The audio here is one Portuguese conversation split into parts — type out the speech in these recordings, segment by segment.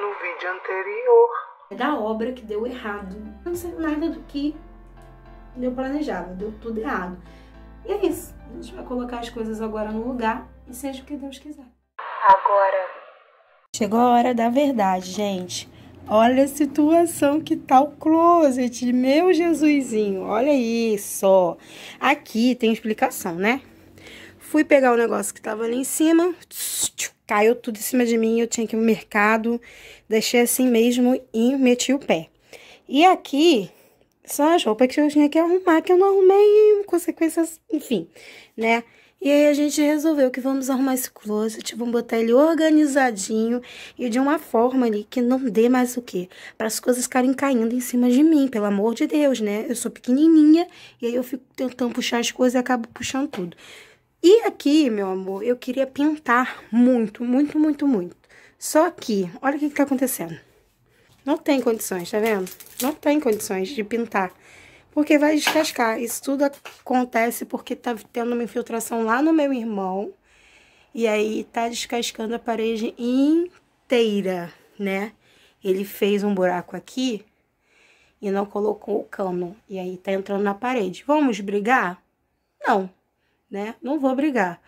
no vídeo anterior. É da obra que deu errado. Não sei nada do que deu planejado, deu tudo errado. E é isso. A gente vai colocar as coisas agora no lugar e seja o que Deus quiser. Agora. Chegou a hora da verdade, gente. Olha a situação que tá o closet, meu Jesusinho. Olha isso. Aqui tem explicação, né? Fui pegar o negócio que tava ali em cima caiu tudo em cima de mim, eu tinha que ir no mercado, deixei assim mesmo e meti o pé. E aqui são as roupas que eu tinha que arrumar, que eu não arrumei, consequências, enfim, né? E aí a gente resolveu que vamos arrumar esse closet, vamos botar ele organizadinho e de uma forma ali que não dê mais o quê? Para as coisas ficarem caindo em cima de mim, pelo amor de Deus, né? Eu sou pequenininha e aí eu fico tentando puxar as coisas e acabo puxando tudo. E aqui, meu amor, eu queria pintar muito, muito, muito, muito. Só que, olha o que, que tá acontecendo. Não tem condições, tá vendo? Não tem condições de pintar. Porque vai descascar. Isso tudo acontece porque tá tendo uma infiltração lá no meu irmão. E aí tá descascando a parede inteira, né? Ele fez um buraco aqui e não colocou o cano. E aí tá entrando na parede. Vamos brigar? Não né? Não vou brigar.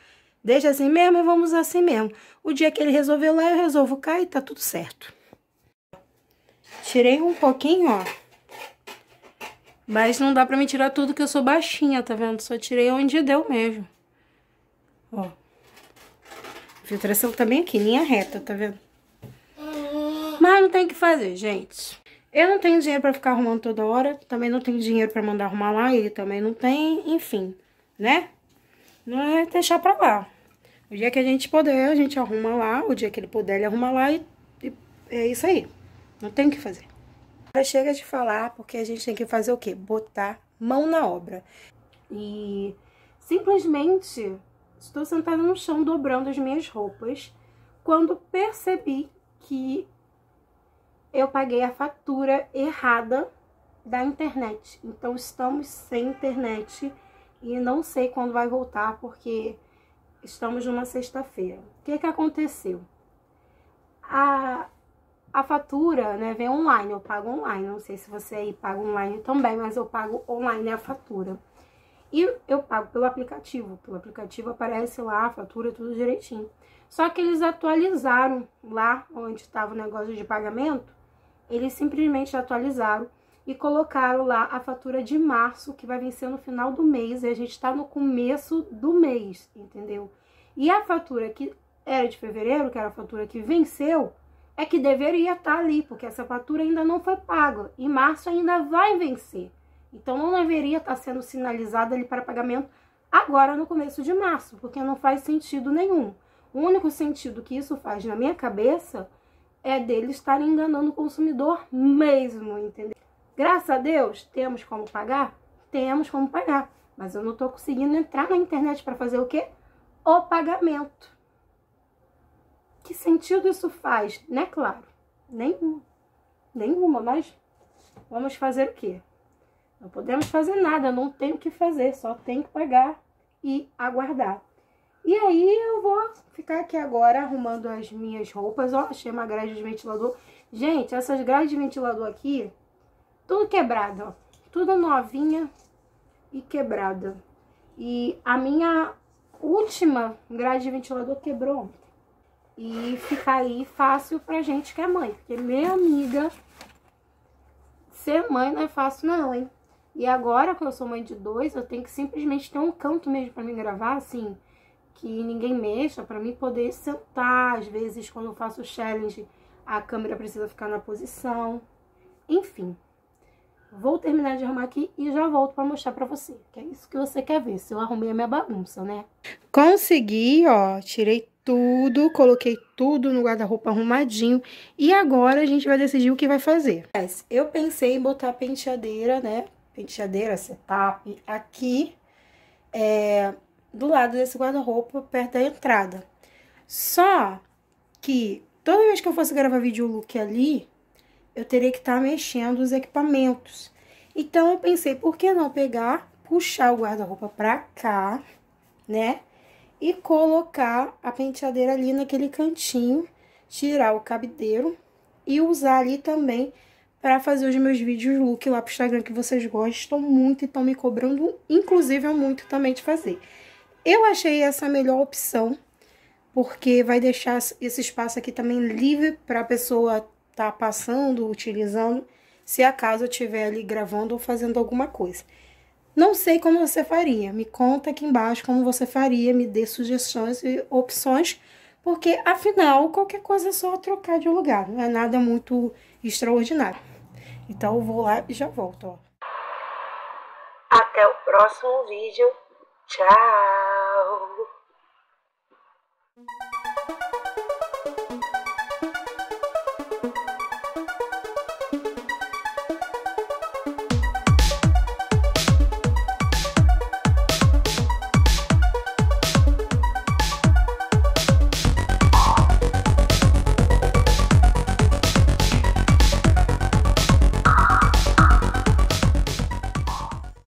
Deixa assim mesmo e vamos assim mesmo. O dia que ele resolveu lá, eu resolvo cá e tá tudo certo. Tirei um pouquinho, ó. Mas não dá pra me tirar tudo que eu sou baixinha, tá vendo? Só tirei onde deu mesmo. Ó. Filtração tá bem aqui, linha reta, tá vendo? Mas não tem o que fazer, gente. Eu não tenho dinheiro pra ficar arrumando toda hora. Também não tenho dinheiro pra mandar arrumar lá. Ele também não tem, enfim, né? Não é deixar pra lá. O dia que a gente puder, a gente arruma lá. O dia que ele puder, ele arruma lá e, e é isso aí. Não tem o que fazer. Agora chega de falar, porque a gente tem que fazer o quê? Botar mão na obra. E simplesmente estou sentada no chão dobrando as minhas roupas quando percebi que eu paguei a fatura errada da internet. Então estamos sem internet e não sei quando vai voltar, porque estamos numa sexta-feira. O que, é que aconteceu? A, a fatura né, vem online, eu pago online. Não sei se você aí paga online também, mas eu pago online a fatura. E eu pago pelo aplicativo. Pelo aplicativo aparece lá a fatura, tudo direitinho. Só que eles atualizaram lá onde estava o negócio de pagamento. Eles simplesmente atualizaram e colocaram lá a fatura de março, que vai vencer no final do mês, e a gente está no começo do mês, entendeu? E a fatura que era de fevereiro, que era a fatura que venceu, é que deveria estar tá ali, porque essa fatura ainda não foi paga, e março ainda vai vencer. Então não deveria estar tá sendo sinalizada ali para pagamento agora no começo de março, porque não faz sentido nenhum. O único sentido que isso faz na minha cabeça é dele estar enganando o consumidor mesmo, entendeu? Graças a Deus, temos como pagar? Temos como pagar. Mas eu não estou conseguindo entrar na internet para fazer o quê? O pagamento. Que sentido isso faz? Né, claro? Nenhum. Nenhuma, mas vamos fazer o quê? Não podemos fazer nada, não tem o que fazer, só tem que pagar e aguardar. E aí eu vou ficar aqui agora arrumando as minhas roupas. Ó, achei uma grade de ventilador. Gente, essas grades de ventilador aqui, tudo quebrado, ó. Tudo novinha e quebrada. E a minha última grade de ventilador quebrou ontem. E fica aí fácil pra gente que é mãe. Porque, minha amiga, ser mãe não é fácil não, hein? E agora que eu sou mãe de dois, eu tenho que simplesmente ter um canto mesmo para me gravar, assim, que ninguém mexa, para mim poder sentar. Às vezes, quando eu faço challenge, a câmera precisa ficar na posição. Enfim, Vou terminar de arrumar aqui e já volto para mostrar para você. Que é isso que você quer ver, se eu arrumei a minha bagunça, né? Consegui, ó, tirei tudo, coloquei tudo no guarda-roupa arrumadinho. E agora a gente vai decidir o que vai fazer. Eu pensei em botar a penteadeira, né? Penteadeira, setup, aqui, é, do lado desse guarda-roupa, perto da entrada. Só que toda vez que eu fosse gravar vídeo look ali, eu teria que estar tá mexendo os equipamentos. Então, eu pensei, por que não pegar, puxar o guarda-roupa pra cá, né? E colocar a penteadeira ali naquele cantinho, tirar o cabideiro e usar ali também para fazer os meus vídeos look lá pro Instagram que vocês gostam muito e estão me cobrando, inclusive, muito também de fazer. Eu achei essa a melhor opção, porque vai deixar esse espaço aqui também livre para a pessoa está passando, utilizando, se acaso eu estiver ali gravando ou fazendo alguma coisa. Não sei como você faria, me conta aqui embaixo como você faria, me dê sugestões e opções, porque afinal qualquer coisa é só trocar de lugar, não é nada muito extraordinário. Então eu vou lá e já volto. Ó. Até o próximo vídeo. Tchau!